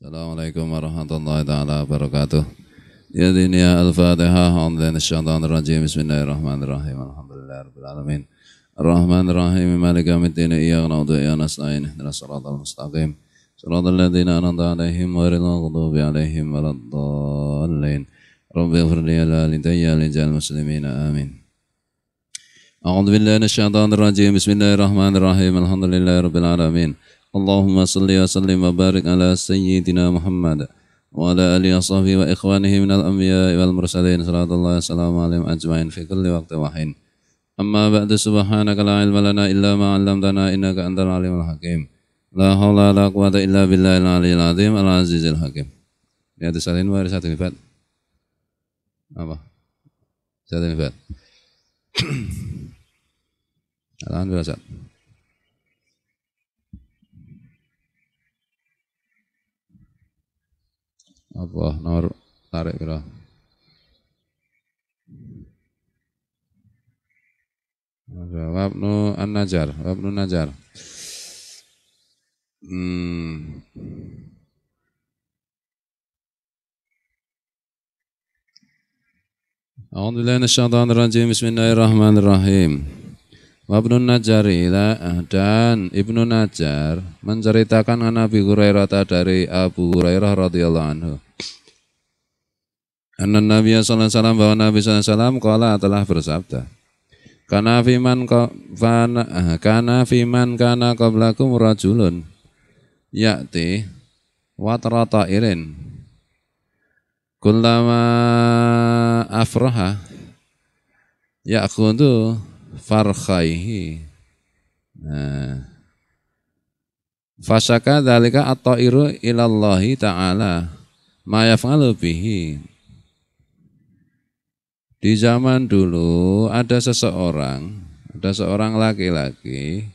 Assalamualaikum warahmatullahi taala wabarakatuh. Ya dunia al-fatihah hamdan syaitan rajim bismillahirrahmanirrahim alhamdulillahirabbil alamin. الرحمن الرحيم مالك يوم الدين إياك نعبد وإياك نستعين اهدنا الصراط المستقيم صراط الذين أنعمت عليهم غير المغضوب عليهم ولا الضالين رب اغفر لي ولوالدي ولجميع المسلمين آمين أعوذ بالله من الشيطان الرجيم بسم الله الرحمن الرحيم الحمد لله رب العالمين اللهم صل وسلم وبارك على سيدنا محمد وعلى آله وصحبه وإخوانه من الأنبياء والمرسلين صلاة الله وسلامه عليهم أجمعين في كل وقت وحين أما بعد سبحانك لا علم لنا إلا ما علمتنا إنك أنت العليم الحكيم لا حول ولا قوة إلا بالله العلي العظيم العزيز الحكيم يا تسألين واري satu ini Pak apa satu ini Pak Alhamdulillah Allah nur tarik kira. Wabnu An-Najar, Wabnu Najar. Hmm. أعوذ بالله من الشيطان الرجيم بسم الله الرحمن الرحيم dan Ibnu Najar menceritakan Nabi Hurairah dari Abu Hurairah radhiyallahu anhu. Anna Nabi sallallahu alaihi wasallam bahwa Nabi sallallahu alaihi wasallam qala telah bersabda. Kana fiman eh, kana fi man kana qablakum rajulun ya'ti watra ta'irin kullama afraha ya'khudhu farkhaihi nah fasaka dalika at-ta'iru ilallahi ta'ala Mayaf'alu bihi di zaman dulu ada seseorang, ada seorang laki-laki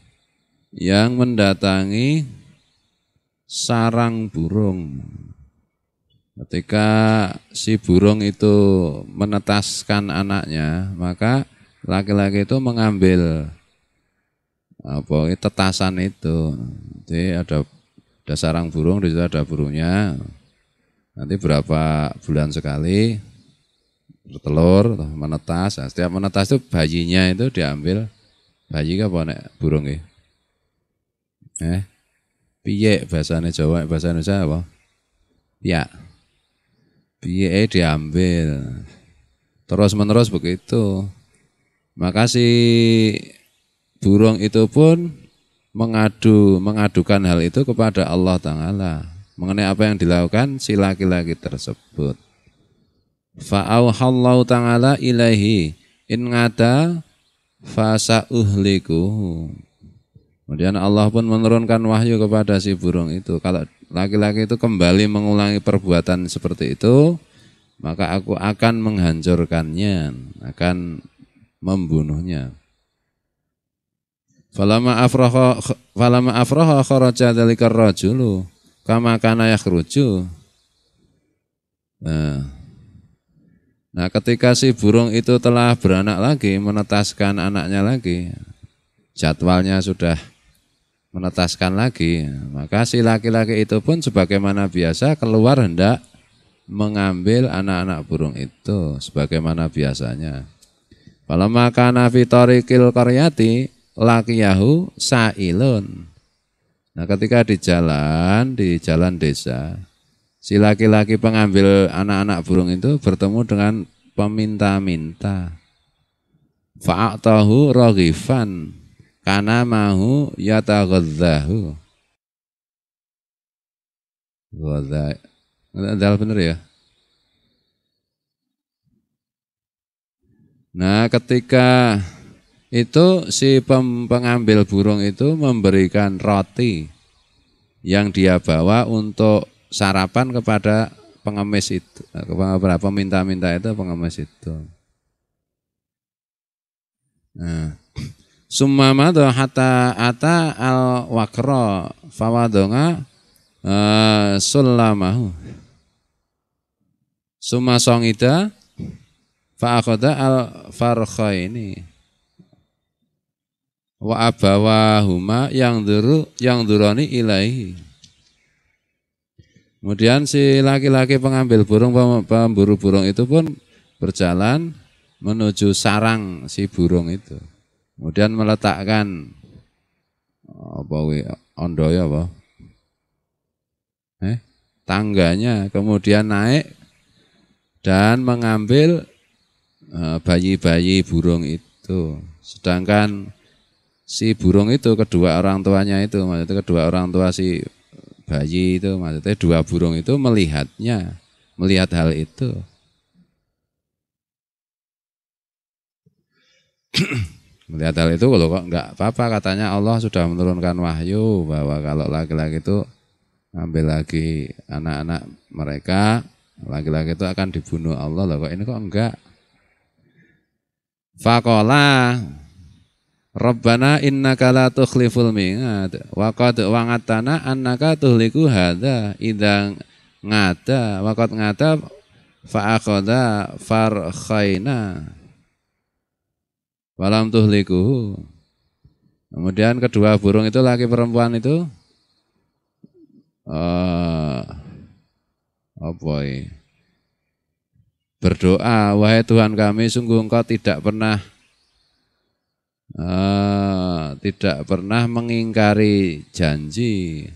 yang mendatangi sarang burung. Ketika si burung itu menetaskan anaknya, maka laki-laki itu mengambil apa tetasan itu. Jadi ada ada sarang burung di situ ada burungnya. Nanti berapa bulan sekali bertelur menetas nah, setiap menetas itu bayinya itu diambil bayi ke apa nek burung ya eh piye bahasanya Jawa bahasa Indonesia apa ya piye eh, diambil terus menerus begitu maka si burung itu pun mengadu mengadukan hal itu kepada Allah Taala mengenai apa yang dilakukan si laki-laki tersebut Fa'auhallahu ta'ala ilahi in fa sauhliku. Kemudian Allah pun menurunkan wahyu kepada si burung itu. Kalau laki-laki itu kembali mengulangi perbuatan seperti itu, maka aku akan menghancurkannya, akan membunuhnya. Falama afraha falama afraha kharaja dzalikar rajulu kama kana yakhruju. Nah, Nah, ketika si burung itu telah beranak lagi, menetaskan anaknya lagi, jadwalnya sudah menetaskan lagi, maka si laki-laki itu pun sebagaimana biasa keluar hendak mengambil anak-anak burung itu sebagaimana biasanya. Kalau maka nafi torikil karyati lakiyahu sailun. Nah ketika di jalan, di jalan desa, si laki-laki pengambil anak-anak burung itu bertemu dengan peminta-minta. Fa'atahu rogifan kana mahu yata ghadzahu. Dal bener ya? Nah, ketika itu si pengambil burung itu memberikan roti yang dia bawa untuk sarapan kepada pengemis itu eh, kepada peminta-minta itu pengemis itu nah summa hatta ata al wakro fawadonga uh, sulamahu summa songida fa'akhoda al farkha ini wa abawahuma yang duru yang duroni ilaihi Kemudian si laki-laki pengambil burung, pemburu burung itu pun berjalan menuju sarang si burung itu. Kemudian meletakkan apa we, ondoya apa? Eh, tangganya kemudian naik dan mengambil eh, bayi-bayi burung itu. Sedangkan si burung itu kedua orang tuanya itu, maksudnya kedua orang tua si bayi itu maksudnya dua burung itu melihatnya, melihat hal itu. melihat hal itu kalau kok nggak apa-apa katanya Allah sudah menurunkan wahyu bahwa kalau laki-laki itu ambil lagi anak-anak mereka laki-laki itu akan dibunuh Allah loh kok ini kok enggak Fakola Rabbana innaka la tukhliful mi'ad wa qad wa'adtana annaka tuhliku hadza idza ngata wa qad ngata fa akhadha farkhaina walam tuhliku kemudian kedua burung itu laki perempuan itu uh, oh boy berdoa wahai Tuhan kami sungguh engkau tidak pernah Ah, tidak pernah mengingkari janji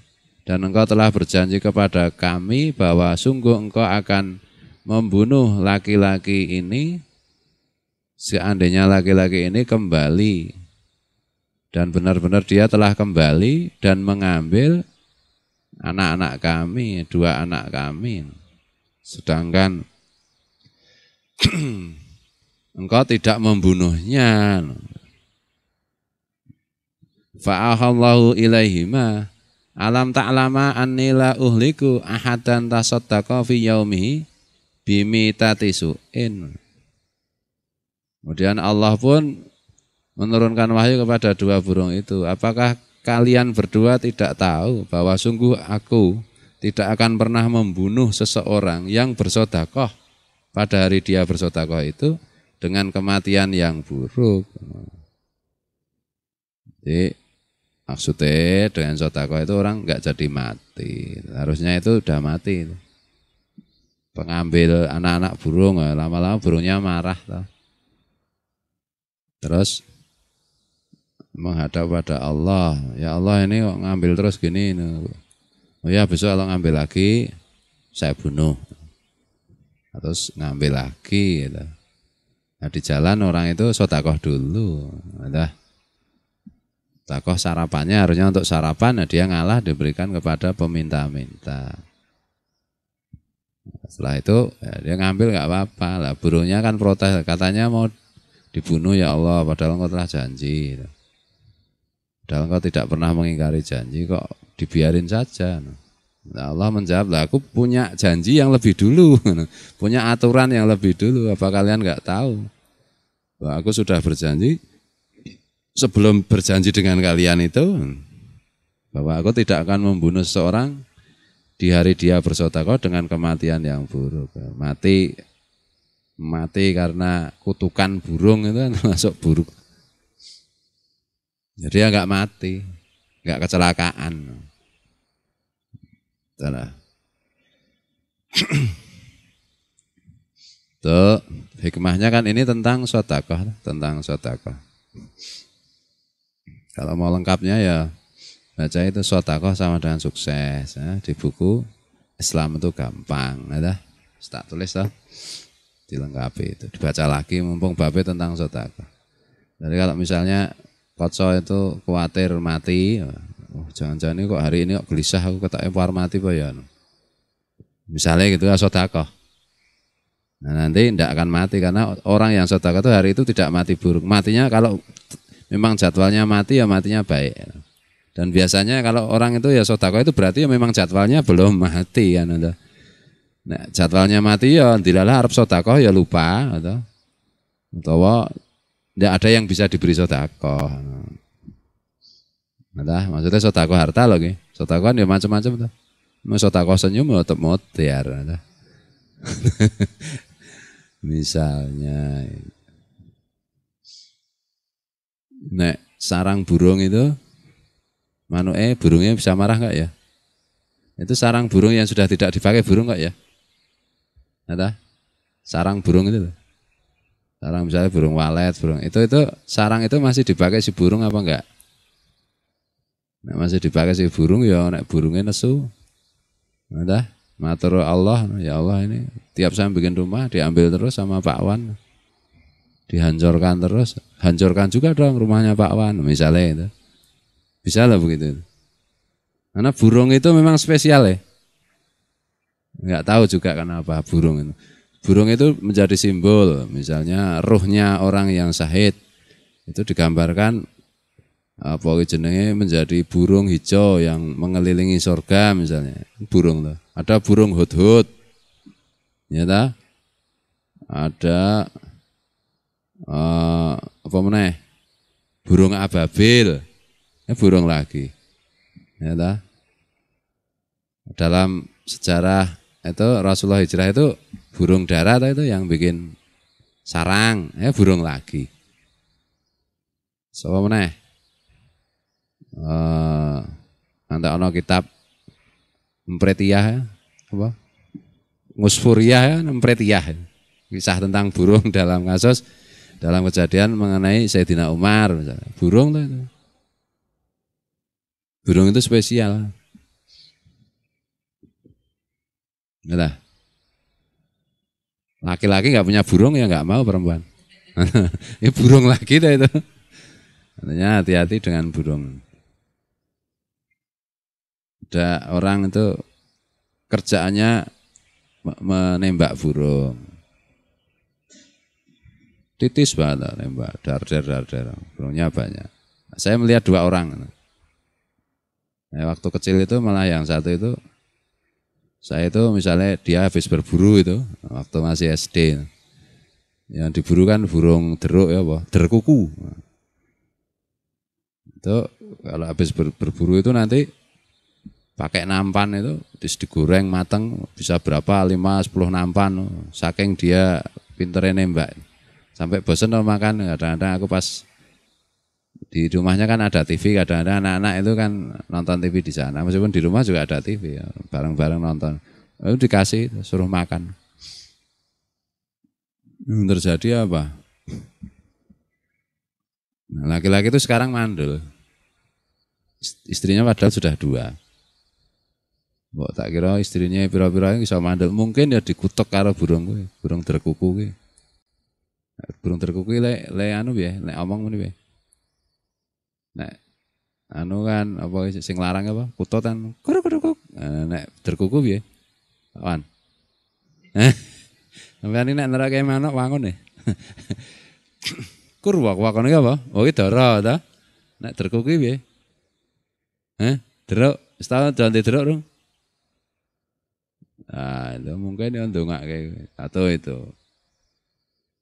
dan engkau telah berjanji kepada kami bahwa sungguh engkau akan membunuh laki-laki ini seandainya laki-laki ini kembali dan benar-benar dia telah kembali dan mengambil anak-anak kami, dua anak kami. Sedangkan engkau tidak membunuhnya. Fa'ahallahu ilaihima Alam ta'lama annila uhliku ahadan tasaddaqa fi yaumihi bimitati su'in. Kemudian Allah pun menurunkan wahyu kepada dua burung itu. Apakah kalian berdua tidak tahu bahwa sungguh aku tidak akan pernah membunuh seseorang yang bersodakoh pada hari dia bersodakoh itu dengan kematian yang buruk. Jadi Maksudnya dengan sotako itu orang nggak jadi mati. Harusnya itu udah mati. Pengambil anak-anak burung, ya, lama-lama burungnya marah. Terus menghadap pada Allah. Ya Allah ini kok ngambil terus gini. Oh ya besok kalau ngambil lagi, saya bunuh. Terus ngambil lagi. Gitu. Nah di jalan orang itu sotakoh dulu. Nah, Takoh sarapannya harusnya untuk sarapan, nah dia ngalah diberikan kepada peminta-minta. Setelah itu ya dia ngambil nggak apa-apa lah. Burungnya kan protes, katanya mau dibunuh ya Allah, padahal engkau telah janji. Padahal engkau tidak pernah mengingkari janji, kok dibiarin saja. Nah, Allah menjawab, lah aku punya janji yang lebih dulu, punya aturan yang lebih dulu. Apa kalian nggak tahu? Bahwa aku sudah berjanji sebelum berjanji dengan kalian itu bahwa aku tidak akan membunuh seorang di hari dia bersotakoh dengan kematian yang buruk. Mati mati karena kutukan burung itu kan masuk buruk. Jadi dia ya nggak mati, nggak kecelakaan. Salah. Tuh, hikmahnya kan ini tentang sotakoh, tentang sotakoh. Kalau mau lengkapnya ya baca itu sotakoh sama dengan sukses ya. di buku Islam itu gampang, ada ya tak tulis lah dilengkapi itu dibaca lagi mumpung babi tentang sotakoh. Jadi kalau misalnya kotso itu khawatir mati, ya. oh, jangan-jangan ini kok hari ini kok gelisah aku kata war mati pak ya. Misalnya gitu ya sotakoh. Nah nanti tidak akan mati karena orang yang sotakoh itu hari itu tidak mati buruk. Matinya kalau memang jadwalnya mati ya matinya baik. Dan biasanya kalau orang itu ya sodako itu berarti ya memang jadwalnya belum mati kan. Gitu. Nah, jadwalnya mati ya tidaklah harap sodako ya lupa atau atau tidak ada yang bisa diberi sodako. Nah, maksudnya sotako harta loh ki. Sotako kan ya macam-macam tuh. Mau sodako senyum atau mutiara mutiar. Misalnya nek sarang burung itu manu eh burungnya bisa marah nggak ya? Itu sarang burung yang sudah tidak dipakai burung nggak ya? Ada sarang burung itu. Loh. Sarang misalnya burung walet, burung itu itu sarang itu masih dipakai si burung apa enggak? Nek masih dipakai si burung ya nek burungnya nesu. Ada matur Allah, ya Allah ini tiap saya bikin rumah diambil terus sama Pak Wan dihancurkan terus, hancurkan juga dong rumahnya Pak Wan, misalnya itu. Bisa lah begitu. Karena burung itu memang spesial ya. Enggak tahu juga kenapa burung itu. Burung itu menjadi simbol, misalnya ruhnya orang yang sahid itu digambarkan apa jenenge menjadi burung hijau yang mengelilingi surga misalnya burung lah ada burung hut ya ta? ada uh, apa meneh? Burung ababil. Ya burung lagi. Ya ta? Dalam sejarah itu Rasulullah hijrah itu burung darat itu yang bikin sarang, ya burung lagi. Sapa so, meneh? Uh, nanti ono kitab Mpretiah ya, apa? Musfuriyah ya, Mpretiah. Kisah tentang burung dalam kasus dalam kejadian mengenai Sayyidina Umar misalnya. burung itu burung itu spesial nah laki-laki nggak punya burung ya nggak mau perempuan ya burung lagi dah itu artinya hati-hati dengan burung ada orang itu kerjaannya menembak burung titis banget nembak eh, dar dar dar dar burungnya banyak nah, saya melihat dua orang nah, waktu kecil itu malah yang satu itu saya itu misalnya dia habis berburu itu waktu masih SD yang diburu kan burung deruk ya apa derkuku itu kalau habis ber, berburu itu nanti pakai nampan itu terus digoreng mateng bisa berapa lima, sepuluh nampan saking dia pinternya nembak sampai bosan mau makan kadang-kadang aku pas di rumahnya kan ada TV kadang-kadang anak-anak itu kan nonton TV di sana meskipun di rumah juga ada TV ya, bareng-bareng nonton lalu dikasih suruh makan yang terjadi apa nah, laki-laki nah, itu sekarang mandul istrinya padahal sudah dua Bok tak kira istrinya pira-pira bisa mandul mungkin ya dikutuk karo burung gue burung terkuku gue Burung terkuku le le anu ya le omong ini bi, Nek anu kan apa sing larang apa? Kutotan kuruk kuruk kuruk. Nek eh, terkuku piye? Wan. Eh, sampeyan nek nerake mana wangun ya. Kur wak wakon apa? Oh iki ora ta. Nek terkuku bi, eh teruk istana jangan di dong. Ah, itu mungkin yang dongak kayak atau itu.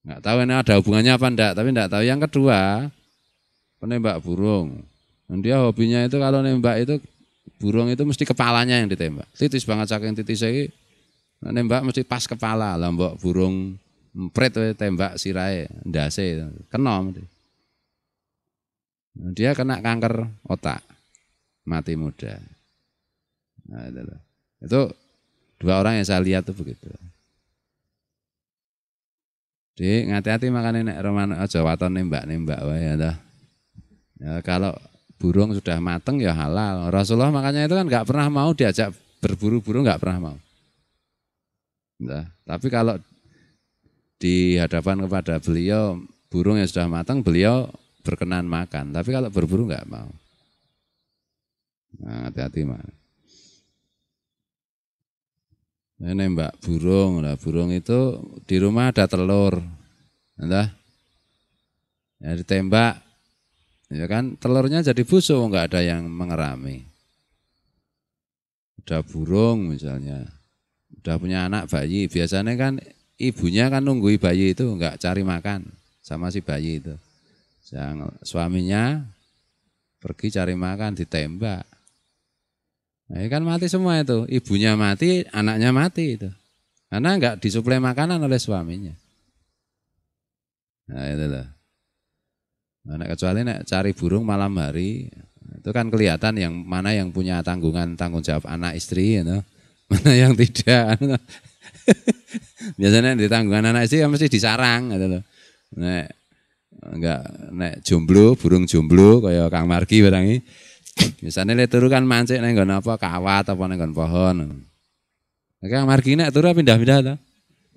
Nggak tahu ini ada hubungannya apa enggak, tapi enggak tahu. Yang kedua, penembak burung. Dia hobinya itu kalau nembak itu burung itu mesti kepalanya yang ditembak. Titis banget saking titis saya nembak mesti pas kepala lah mbok burung mpret tembak sirai ndase kena nah, dia kena kanker otak mati muda nah, itu, itu dua orang yang saya lihat tuh begitu Dik, ngati hati makane nek roman aja waton nembak-nembak wae ya Ya, kalau burung sudah mateng ya halal. Rasulullah makanya itu kan nggak pernah mau diajak berburu burung nggak pernah mau. Nah, tapi kalau di hadapan kepada beliau burung yang sudah matang beliau berkenan makan. Tapi kalau berburu nggak mau. Nah, hati-hati mah. Ini mbak burung, lah burung itu di rumah ada telur, entah ya ditembak, ya kan telurnya jadi busuk, nggak ada yang mengerami. Udah burung misalnya, udah punya anak bayi, biasanya kan ibunya kan nunggu bayi itu nggak cari makan sama si bayi itu. Yang suaminya pergi cari makan ditembak. Nah, kan mati semua itu, ibunya mati, anaknya mati itu. Karena enggak disuplai makanan oleh suaminya. Nah itu loh. Nah, kecuali nek cari burung malam hari, itu kan kelihatan yang mana yang punya tanggungan tanggung jawab anak istri, you know? mana yang tidak. You Biasanya di tanggungan anak istri ya mesti disarang, gitu loh. Nek enggak nek jomblo, burung jomblo kayak Kang Margi ini misalnya lek turu kan mancing neng gono apa kawat apa neng gono pohon. Nek margi nek turu pindah-pindah tuh,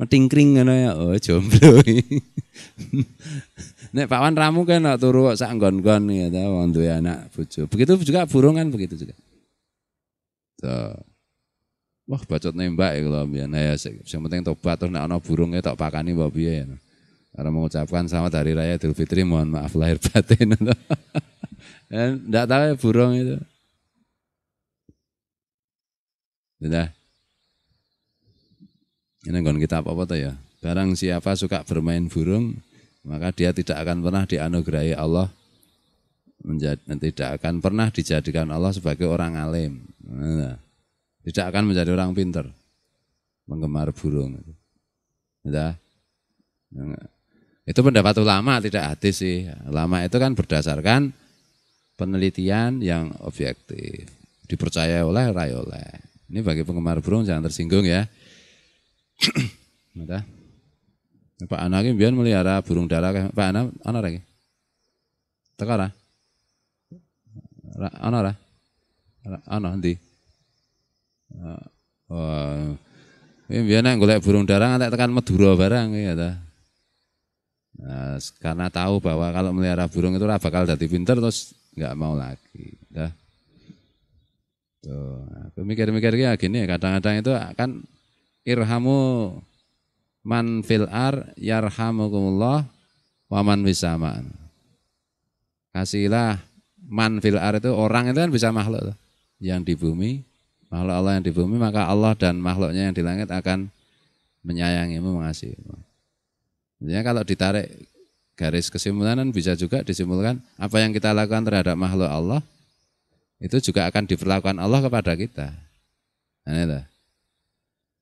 Metingkring ngono ya, oh jomblo. nek Pak Wan ramu kan nak turu kok sak nggon gon ya tuh, wong duwe anak bucu. Begitu juga burung kan begitu juga. Tuh. Wah bacot nembak ya kalau biar nah, ya, yang penting tobat terus nek ana burungnya tak pakani mbok biaya. ya. Karena mengucapkan selamat hari raya Idul Fitri mohon maaf lahir batin. Enggak eh, tahu ya burung itu. Sudah. Ini gon kita apa apa ya. Barang siapa suka bermain burung, maka dia tidak akan pernah dianugerahi Allah menjadi, tidak akan pernah dijadikan Allah sebagai orang alim. Nah, tidak akan menjadi orang pinter penggemar burung. Sudah. Itu pendapat ulama tidak hati sih. Ulama itu kan berdasarkan penelitian yang objektif. Dipercaya oleh, rai oleh. Ini bagi penggemar burung jangan tersinggung ya. Mata. Pak anak ini biar melihara burung darah Pak anak anak lagi. Tekara. anak lah. anak nanti. Wah. Oh, ini iya, biar nenggolek burung darah ngantek tekan Madura barang ya ta. Nah, karena tahu bahwa kalau melihara burung itu bakal jadi pinter terus nggak mau lagi. Dah. Tuh, nah, aku mikir-mikir ya gini, kadang-kadang itu akan irhamu man fil ar yarhamukumullah wa man wisama. Kasihilah man fil ar itu orang itu kan bisa makhluk tuh. yang di bumi, makhluk Allah yang di bumi maka Allah dan makhluknya yang di langit akan menyayangimu, mengasihimu. Jadi kalau ditarik garis kesimpulan bisa juga disimpulkan apa yang kita lakukan terhadap makhluk Allah itu juga akan diperlakukan Allah kepada kita. Nah, ini lah.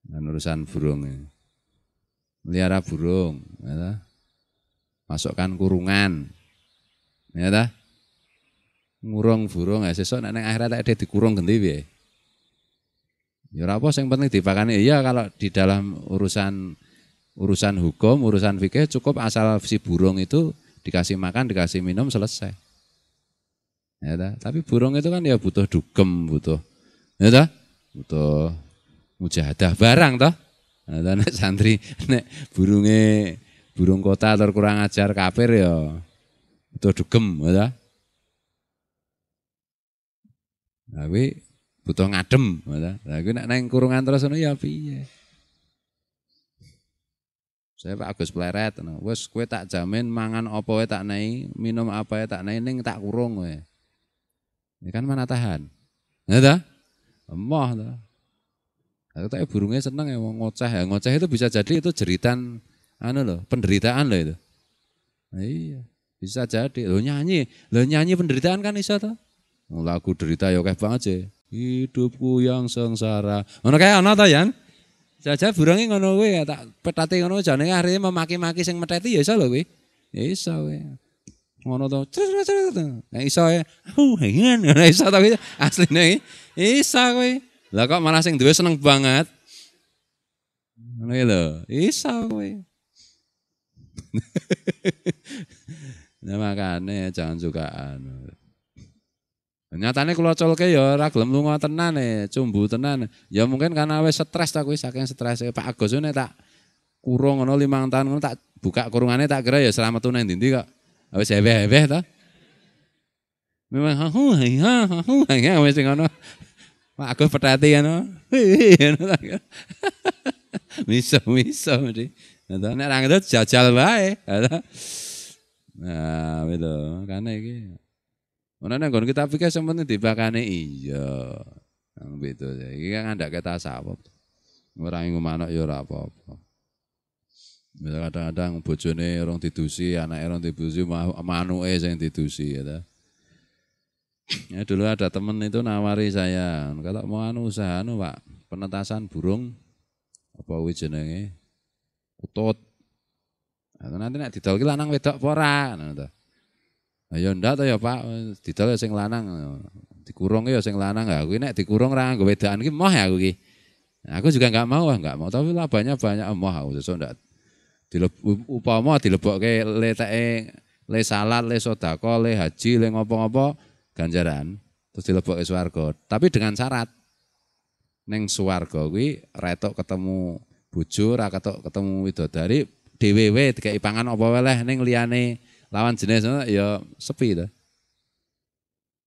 Dan urusan burung ini. Melihara burung, ya Masukkan kurungan. ini ya lah. Ngurung burung ya sesuk akhirnya tidak ada dikurung ganti piye? Ya yang apa penting dipakani. Iya kalau di dalam urusan urusan hukum, urusan fikih cukup asal si burung itu dikasih makan, dikasih minum selesai. Ya, ta? tapi burung itu kan ya butuh dugem, butuh, ya ta? butuh mujahadah barang toh. Ya, nek santri, nek burunge burung kota atau kurang ajar kafir ya butuh dugem, ya ta? Tapi butuh ngadem, ya ta? Tapi nek neng kurungan terus ya piye? Saya Pak Agus pleret, wes kue tak jamin mangan apa tak naik, minum apa ya tak naik, neng tak kurung we. Ini ya kan mana tahan. dah ya emoh dah. Aku tak ya burungnya seneng ya ngocah ngoceh ya ngoceh itu bisa jadi itu jeritan anu loh penderitaan loh itu. iya bisa jadi lo nyanyi lo nyanyi penderitaan kan bisa tuh. Lagu derita ya banget sih. Hidupku yang sengsara. Mana kayak anak tayang saja burange ngono kuwi ya, tak petate ngono jane hari memaki-maki sing meteti ya iso lho kuwi. Ya iso kuwi. Ngono to. Nek iso ya, aku hengen ngono iso tapi asline iso kuwi. Lah kok malah sing duwe seneng banget. Ngono lho, iso kuwi. nah makanya jangan suka anu. Nyatane kula colke ya ora gelem lunga e, cumbu tenan. Ya mungkin karena wis stres ta kuwi saking strese Pak Agus ngene tak kurung ngono limang tahun ngono tak buka kurungannya tak kira ya selamat tuh nanti kok. Wis hebeh-hebeh ta. Memang hahu ha hahu ha wis ngono. Pak Agus petati ngono. Miso-miso mesti. Nek ra ngedut jajal wae. Nah, gitu. Karena iki Ngono nang nggon kitab fikih sementing dibakane iya. Nang beda ya. Iki kan ndak kata sawab. Ora ngomong manuk ya ora apa-apa. Ya, kadang-kadang bojone rong didusi, anake rong didusi, manuke sing didusi ya. Ya dulu ada temen itu nawari saya, kalau mau anu usaha anu Pak, penetasan burung apa kuwi jenenge? Kutut. Nah, nanti nek didolki anang wedok porak. ora? ayo ya ndak ta ya Pak, didol ya sing lanang. Dikurung ya sing lanang. Aku nek dikurung ra nggo wedaan iki moh ya aku iki. Nah, aku juga nggak mau, ah, nggak mau. Tapi labanya banyak oh, moh aku sesuk ndak di upama dilebokke leteke le salat, le sodako, le haji, le ngopo-ngopo ganjaran terus dilebokke swarga. Tapi dengan syarat neng swarga kuwi retok ketemu bojo, ra ketok ketemu widodari, dhewe wae dikai pangan apa weleh ning liyane lawan jenis ya sepi ta.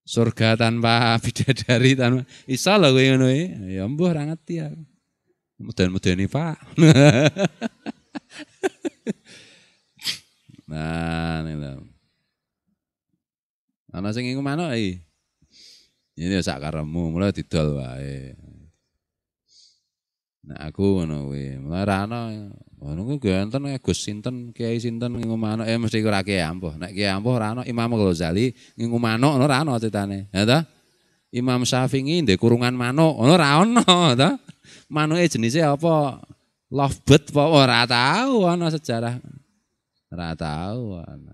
Surga tanpa bidadari tanpa iso lho kowe ngono Ya mbuh ora ngerti aku. Mudan-mudani, Pak. nah, niku. Ana sing iku manuk iki. Ini ya sak karemu, mulai didol wae. Nah, aku ngono kuwi. Larana ngono kuwi genten Gus sinten, Kiai sinten ngumano eh mesti ora Kiai Ampuh. Nek Kiai Ampuh ora ana Imam Ghazali ngumano ngono ora ana critane. Ya ta? Imam Syafi'i ndek kurungan manuk ngono ora ana ya ta? Manuke jenise apa? Lovebird apa ora oh, tahu ana sejarah. Ora tahu ana.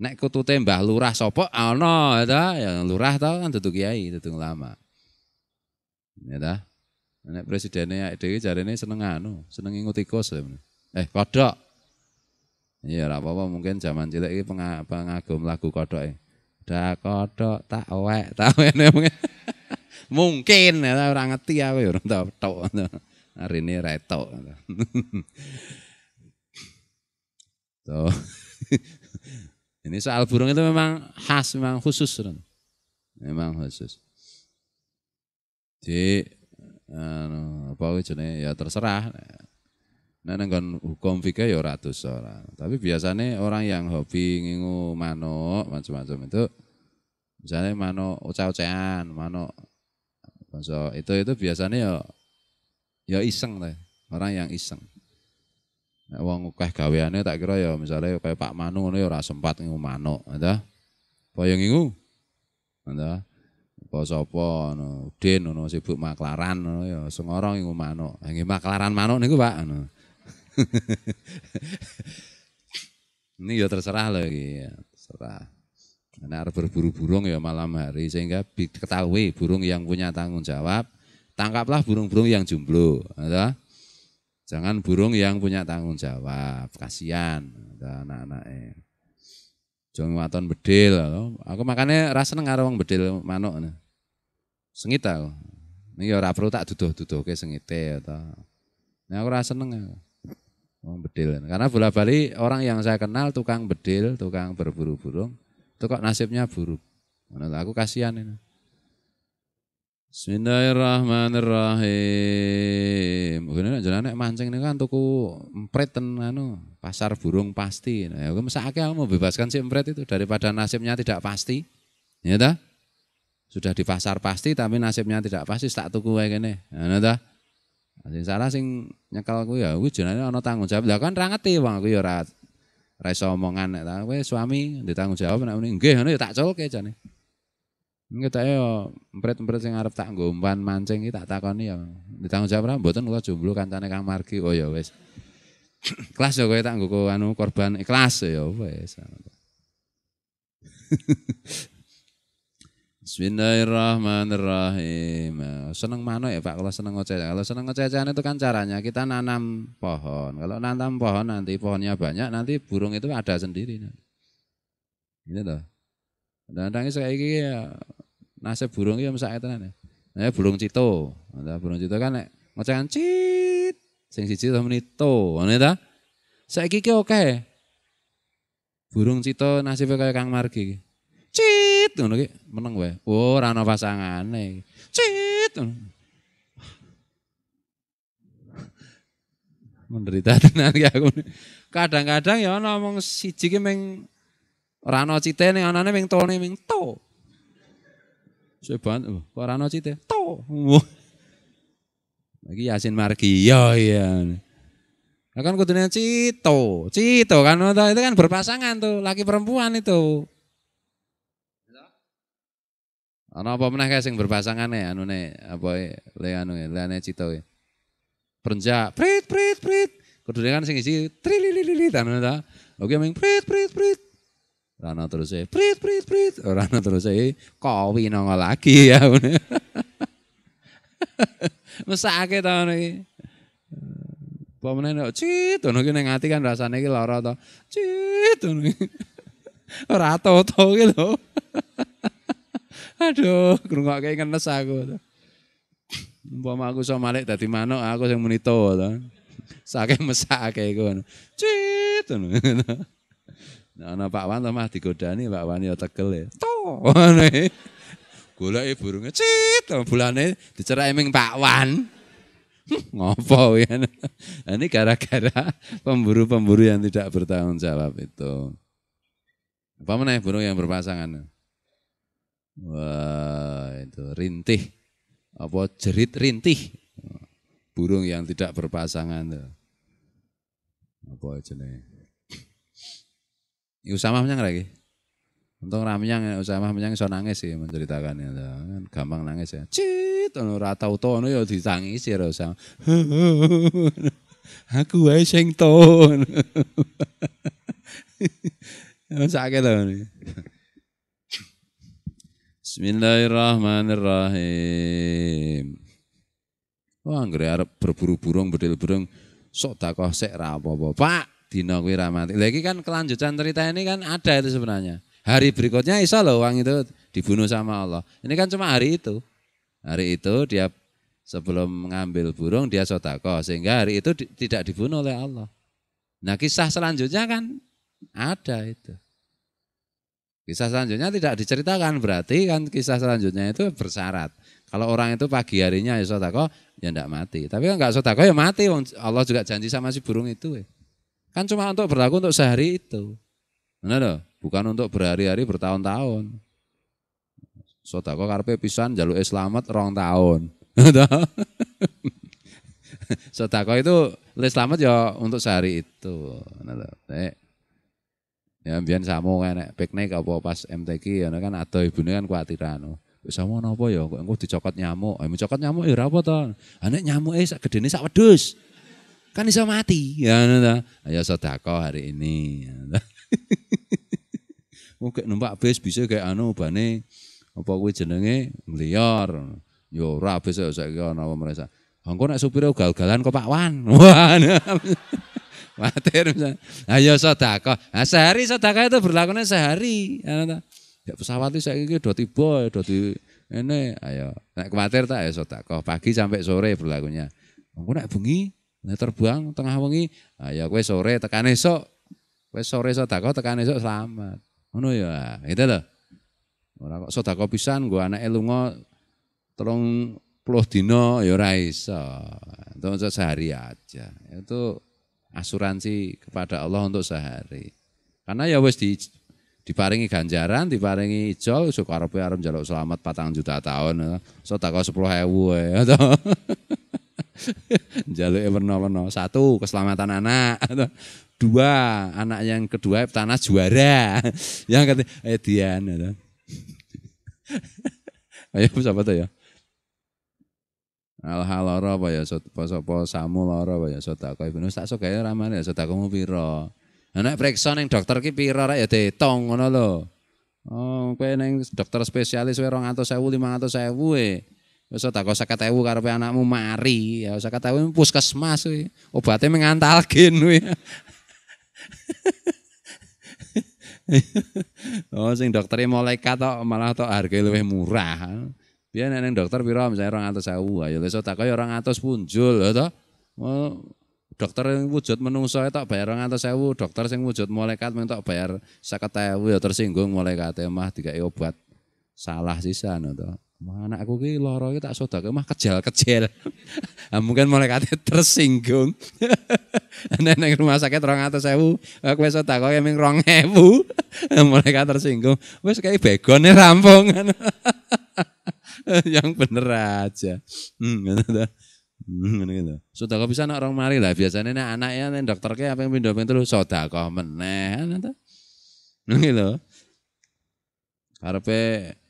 Nek kutute Mbah Lurah sapa ana ya ta? yang lurah ta kan dudu kiai, dudu lama. Ya ta? Nek presidennya cari ini seneng anu, seneng ngikuti tikus. Eh, kodok. Iya, lah apa-apa mungkin zaman cilik iki peng pengagum lagu kodok. E. Da kodok tak wek, tak ngene mungkin. mungkin ya orang ngerti ya orang tau tau. Hari ini retok. Tuh. Ini soal burung itu memang khas, memang khusus. Memang khusus. Jadi anu apa jenenge ya terserah. Nah, nenggon hukum fikih ya ratus orang. Tapi biasanya orang yang hobi ngingu manuk macam-macam itu misalnya manuk ucah-ucahan, manuk so, itu itu biasanya ya ya iseng lah orang yang iseng. Nah, wong akeh gaweane tak kira ya misalnya kayak Pak Manu ngono ya ora sempat ngingu manuk, ada Apa yang ngingu? Entah apa sapa ngono Udin ngono sibuk maklaran ngono ya sengoro iku manuk nggih maklaran manuk niku Pak ini ya terserah loh iki ya terserah karena harus berburu burung ya malam hari sehingga diketahui burung yang punya tanggung jawab tangkaplah burung-burung yang jomblo ya. jangan burung yang punya tanggung jawab kasihan ya anak-anaknya Jangan waton bedil. Aku makannya rasa nengar wong bedil manuk. Nah. Sengit aku. Ini ya ora perlu tak duduh-duduh ke sengite. nih aku rasa seneng. Ya. Wong bedil. Karena bola balik orang yang saya kenal tukang bedil, tukang berburu burung. Itu kok nasibnya buruk. Menurut aku kasihan ini. Bismillahirrahmanirrahim. Ngene nek jalan mancing niku kan tuku empret ten anu pasar burung pasti. Nah, ya, aku mesake aku bebaskan si empret itu daripada nasibnya tidak pasti. Ya ta? Sudah di pasar pasti tapi nasibnya tidak pasti tak tuku wae kene. Ya ta? Nah, sing salah sing nyekel aku ya kuwi jenenge ana tanggung jawab. Lah kan ra ngerti wong aku ya ora ra iso omongan nek ta. Kowe suami ditanggung jawab nek ngene nggih ngono ya tak culke jane. Ketoke ya, empret-empret sing arep tak ngumpan mancing kita tak takoni ya. Ditanggung jawab ra mboten kula jomblo kancane Kang Marki. Oh ya wes, Kelas ya kowe tak nggo anu korban ikhlas eh, ya wis. Bismillahirrahmanirrahim. Seneng mana ya Pak kalau seneng ngoceh. Kalau seneng ngoceh itu kan caranya kita nanam pohon. Kalau nanam pohon nanti pohonnya banyak nanti burung itu ada sendiri. Ini loh. kadang kayak saya ya Nasib burung itu mesake tenan. Ya. Nah, burung cito. ada nah, burung cito kan nek ngocekan cit sing siji to menito, ini dah, ya saya kiki oke. Burung cito nasibnya kaya Kang Margi iki. Cit ngono ki meneng wae. Oh, ora ana pasangane. Cit. menderita tenan ya aku. Kadang-kadang ya ana si siji ki ming ora ana citene anane ming tone ming to saya banget. Kok ora cita? Tau. Lagi Yasin Margi. Ya iya. Nah kan kudunya cito, cito kan itu kan berpasangan tuh, laki perempuan itu. Ana apa meneh kae sing berpasangane anune apa e, le anu e, leane cito ya. E? Perenjak, prit prit prit. Kudune kan sing isi trililililit anu ta. Oke ming prit prit prit. Rana terus e prit prit prit. Rana terus e kowi nongo lagi ya. Mesake ta ngono iki. Apa meneh kok cit ngono ki ning ati kan rasanya iki lara to. Cit ngono. Ora toto ki lho. Aduh, kayak ngenes aku. Umpama aku iso malik tadi mana, aku yang menito to. Saking mesake iku. Cit Nah, Pak Wan mah digodani Pak Wan ya tegel ya. Toh. burungnya burunge cit bulane dicerai ming Pak Wan. Ngopo ya. Ini gara-gara pemburu-pemburu yang tidak bertanggung jawab itu. Apa mana burung yang berpasangan? Wah, itu rintih. Apa jerit rintih? Burung yang tidak berpasangan tuh. Apa jenis? Usama menyang lagi. Untung ramyang Usama menyang iso nangis sih ya. Kan gampang nangis ya. Cit ono ra tau to ono ya ditangisi ya Usama. Aku wae sing to. Sakit to. Bismillahirrahmanirrahim. Wah, anggere arep berburu burung bedil burung sok takoh sik ra apa-apa, Pak dino kuwi ra mati. Lah iki kan kelanjutan cerita ini kan ada itu sebenarnya. Hari berikutnya iso loh uang itu dibunuh sama Allah. Ini kan cuma hari itu. Hari itu dia sebelum mengambil burung dia sotako sehingga hari itu di, tidak dibunuh oleh Allah. Nah kisah selanjutnya kan ada itu. Kisah selanjutnya tidak diceritakan berarti kan kisah selanjutnya itu bersyarat. Kalau orang itu pagi harinya ya sotako ya tidak mati. Tapi kan nggak sotako ya mati. Allah juga janji sama si burung itu. Ya. Kan cuma untuk berlaku untuk sehari itu. Benar bukan untuk berhari-hari bertahun-tahun. Sodako karpe pisan jalur selamat rong tahun. Gitu. Sodako itu les selamat ya untuk sehari itu. Benar Ya biar samu kan piknik apa pas MTQ ya kan atau ibu kan kuatiran. Samu nopo napa ya kok dicokot nyamuk. Ah mencokot nyamuk ya ora apa Anak nyamuk nyamuke sak gedene sak wedhus kan iso mati ya ngono ayo ya sedekah hari ini mungkin numpak bis bisa kayak anu bane apa kuwi jenenge liar yo ya, ora bis yo saiki ana merasa engko nek supire gal-galan kok Pak Wan Matir misalnya. Ayo sedekah. Nah, sehari sedekah itu berlakunya sehari. Ya pesawat itu saya udah tiba, udah di ini ayo. Nek kuatir tak ayo ya sedekah. Pagi sampai sore berlakunya. Engko nak bengi Nah, terbuang tengah wengi, ah, ya kowe sore tekan esok. Kowe sore sedekah tekan esok selamat. Ngono ya, itu loh. Ora kok sedekah pisan nggo anake lunga telung puluh dino ya ora iso. Untuk sehari aja. Itu asuransi kepada Allah untuk sehari. Karena ya wis di diparingi ganjaran, diparingi ijol, suka arep arep njaluk selamat patang juta tahun. Eh. sepuluh 10.000 ya. Eh. Jaluk werna-werna. Satu, keselamatan anak. Dua, anak yang kedua tanah juara. yang ketiga eh Dian. Ya Ayo siapa tuh ya? Alha loro apa ya sapa samu loro apa ya sotako ibnu tak suka ya ramane ya sedekahmu pira. anak periksa ning dokter ki pira rek ya diitung ngono lho. Oh, kowe ning dokter spesialis kowe atau 500.000 e. Wis tak 50.000 karepe anakmu mari, ya 50.000 puskesmas kuwi. Obate mengantalgen kuwi. oh sing doktere malaikat tok malah tok harga luwih murah. Biyen nek dokter pira misalnya 200.000, ayo iso takoki 200 punjul ya tok. dokter yang wujud menungso tok bayar 200.000, dokter sing wujud malaikat men e tok bayar 50.000 ya tersinggung malaikate mah dikai obat salah sisan to. Anakku ki lara ki tak sedekah mah kejel-kejel. mungkin mereka tersinggung. Nek rumah sakit atas aku tak kau yang ming 2000. mereka tersinggung. wes kayak nih e rampungan Yang bener aja. Hmm, ngono hmm, gitu. Sedekah bisa nak orang mari lah biasanya nek anaknya dokter dokterke apa yang pindah pindah terus sedekah meneh ngono to. Gitu.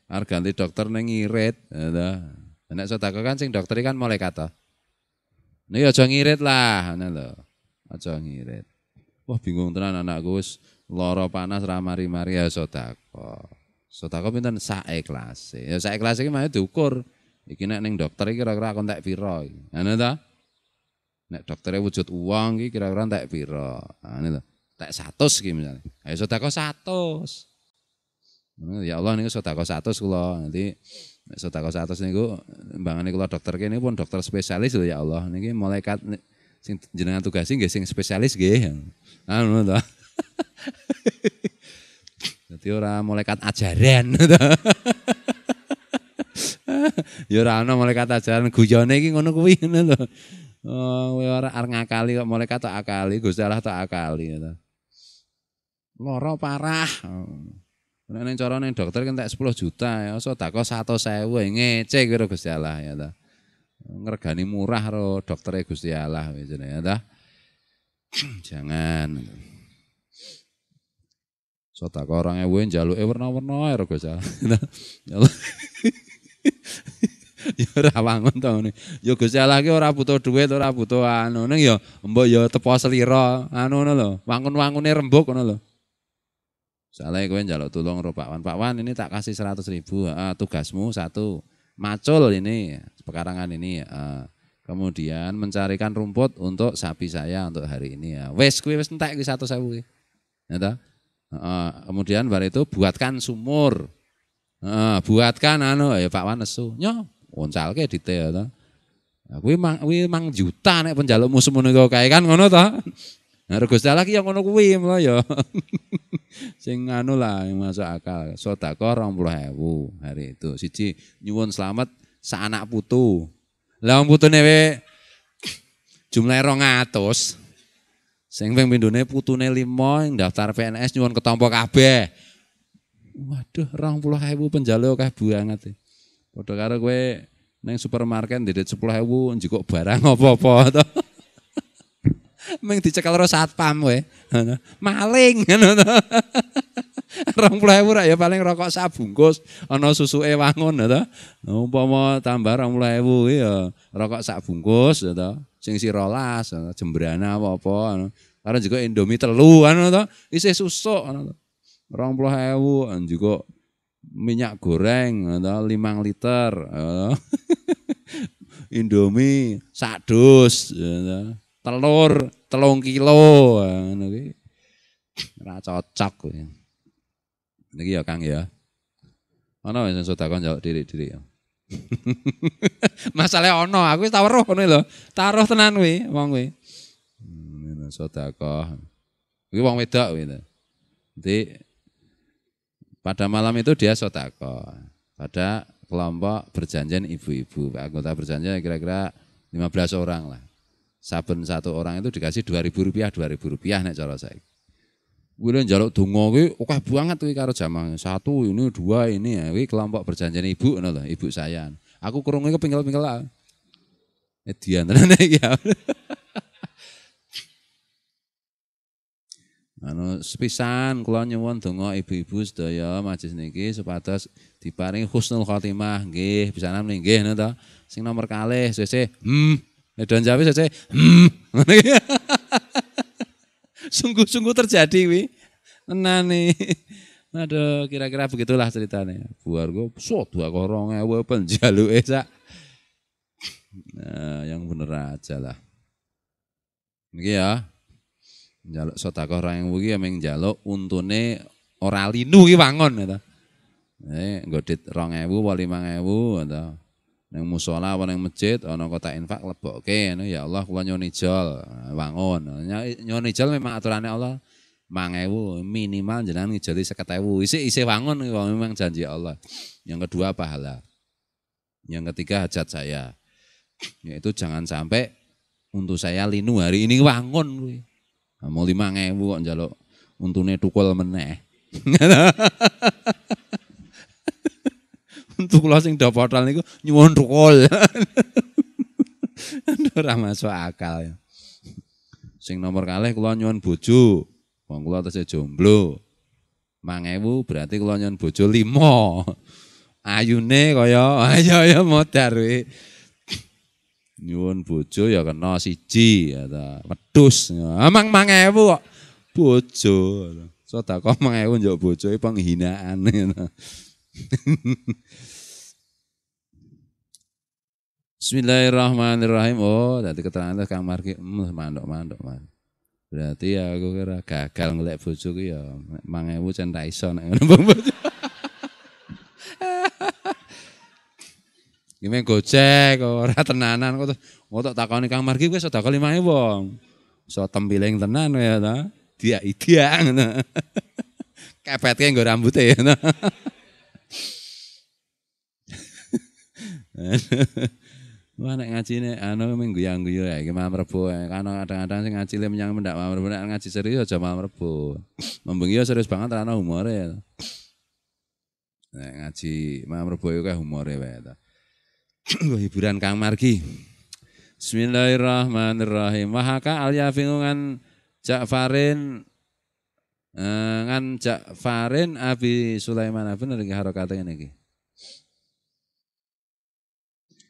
Arganti dokter neng ngirit, ngono. Ya nek sedekah kan sing dokter kan mulai kata, Nih aja ngirit lah, ngono lho. Aja ngirit. Wah bingung tenan anakku wis loro panas ramari mari-mari ya sedekah. Sedekah pinten sak ikhlas. Ya sak ikhlas iki mah diukur. Iki nek ning dokter iki kira-kira kontak pira. Ngono ta? Nek dokternya wujud uang iki kira-kira tak pira. Nah, ini tak 100 iki misalnya. Ayo sedekah 100. Nah, ya Allah niku sedekah 100 kula. Nanti sedekah 100 niku mbangane kula dokter kene pun dokter spesialis lho ya Allah. Niki malaikat sing jenengan tugasi nggih sing spesialis nggih. Anu to. Dadi ora malaikat ajaran to. ya ora ana malaikat ajaran guyone iki ngono kuwi ngono lho. Oh, ora arep ngakali kok malaikat tak akali, Gusti Allah tak akali to. Loro parah. Nek ning cara dokter kan tak 10 juta ya, so satu 100.000 ya, ngece karo Gusti Allah ya ta. Ngregani murah ro doktere Gusti Allah ya jane ya ta. Jangan. So takok orang njaluke werna-werna karo Gusti Allah. Ya, ya ora wangun to ngene. Ya Gusti Allah ki ora butuh duit ora butuh anu. Ning ya mbok ya tepo slira, anu ngono lho. Wangun-wangune rembug ngono lho. Soalnya kowe njaluk tulung ro Pak Wan. Pak Wan ini tak kasih seratus ribu. Uh, tugasmu satu macul ini pekarangan ini. Uh, kemudian mencarikan rumput untuk sapi saya untuk hari ini. Uh, wes kue wes entek di 100.000 kuwi. Ya uh, kemudian bar itu buatkan sumur. Uh, buatkan anu ya Pak Wan nesu. Nyo, uncalke dite ya ta. Kuwi mang kuwi mang juta nek penjalukmu semono kae kan ngono ta. Nah, rego salah ki ya ngono kuwi mlo ya. Sing anu lah yang masuk akal. Sedekah 20.000 hari itu. Siji nyuwun selamat sak anak putu. Lah wong putune we jumlahe 200. Sing ping pindhone putune 5 yang daftar PNS nyuwun ketompo kabeh. Waduh, 20.000 penjalo buangat banget. Padha karo gue neng supermarket sepuluh 10.000 njukuk barang apa-apa to. Ming dicekel karo satpam kowe. Ngono. Maling ngono. 20.000 ra ya paling rokok sabungkus ana susuke wangun ya to. Nah, umpama tambah 20.000 kuwi ya rokok sabungkus ya to. Sing sira las, ya jembrana apa-apa karena juga Indomie telu anu isi isih susuk anu to. 20.000 juga minyak goreng atau limang liter Indomie sak dus telur telung kilo ah, ngono kuwi ora cocok kuwi niki ya Kang ya ana wis sedekah njaluk diri-diri ya masalah ono aku wis taruh ngono lho taruh tenan kuwi wong kuwi hmm, sedekah kuwi wong wedok kuwi nanti pada malam itu dia sedekah pada kelompok berjanjian ibu-ibu anggota berjanjian kira-kira 15 orang lah saben satu orang itu dikasih dua ribu rupiah, dua ribu rupiah nek cara saya. Wile jaluk dungo kuwi akeh banget kuwi karo jamaah. Satu ini, dua ini ya. Kuwi kelompok perjanjian ibu ngono lho, ibu saya. Aku kurunge kepingkel-pingkel lah. eh tenan iki ya. Anu sepisan kula nyuwun donga ibu-ibu sedaya majelis niki supados diparingi husnul khotimah bisa pisanan nggih ngono to. Sing nomor kalih sesih hmm Nek don Jawa saya Sungguh-sungguh terjadi wi. Menani. Aduh, kira-kira begitulah ceritanya. Buar gue, so dua korong ewe penjalu esa. Nah, yang bener aja lah. Ini ya, jaluk sotako orang yang begini yang jaluk untune ora linu ki wangon gitu. Ya eh, godit rong ewu, lima ewu, atau ya neng musola apa neng masjid neng kotak infak oke, anu ya Allah kula nyoni jol nah, wangun nyoni jol memang aturannya Allah mangewu minimal jenengan ngijoli seketewu isi isi isi wangun memang janji Allah yang kedua pahala yang ketiga hajat saya yaitu jangan sampai untuk saya linu hari ini bangun, nah, mau lima ngewu kok njaluk untune tukul meneh lo sing do portal niku nyuwun tukul. Ora masuk akal. Ya. Sing nomor kalih kula nyuwun bojo. Wong kula tesih jomblo. mangewu berarti kula nyuwun bojo limo, Ayune kaya ayo ya modar kuwi. Nyuwun bojo ya kena siji ya ta. Wedhus. Amang ah, 1000 kok bojo. Sedekah 1000 njuk bojoe penghinaan ngono. Bismillahirrahmanirrahim. Oh, tadi keterangan itu Kang Marki, hmm, mandok mandok Berarti ya aku kira gagal ngelek bojoku ya mang ewu cen ra iso nek ngono Bojo. Gimana gocek ora tenanan kok ngotok takoni Kang Marki wis sedekah 5000 wong. So tempiling tenan ya ta. Dia idia ngono. Kepetke nggo rambute ya. Wah nek ngaji nek anu minggu yang guyu ya iki malam Rebo. Kan kadang-kadang sing ngaji yang mendak malam Rebo nek ngaji serius aja ya malam Rebo. Membengi iya serius banget karena ono humore ya. Nek ngaji malam Rebo yo ya, humore wae ta. hiburan Kang Margi. Bismillahirrahmanirrahim. Wahaka Fingungan, cak Ja'farin eh, ngan Ja'farin Abi Sulaiman bener iki harokate ngene iki.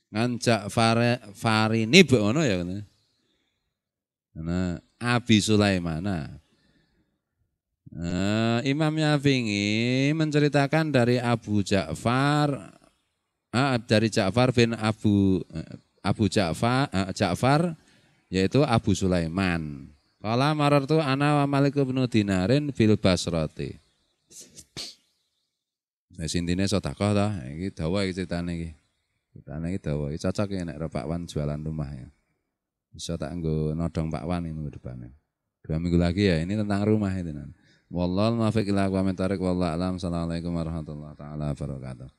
Ngancak fare, farinib ono ya kene. Nah, Abi Sulaiman, Nah, eh, Imam Yafingi menceritakan dari Abu Ja'far ah, dari Ja'far bin Abu eh, Abu Ja'far ah, Ja'far yaitu Abu Sulaiman. Kala marartu ana wa Malik bin Dinarin fil Basrati. Nah, sintine sedekah ta, iki dawa iki critane iki. Tanah itu dawa, cocok ya nek Pak Wan jualan rumah ya. Bisa tak anggo nodong Pak Wan ini minggu depannya. Dua minggu lagi ya, ini tentang rumah itu. Wallahul muwaffiq ila wa thariq wallahu alam. Assalamualaikum warahmatullahi wabarakatuh.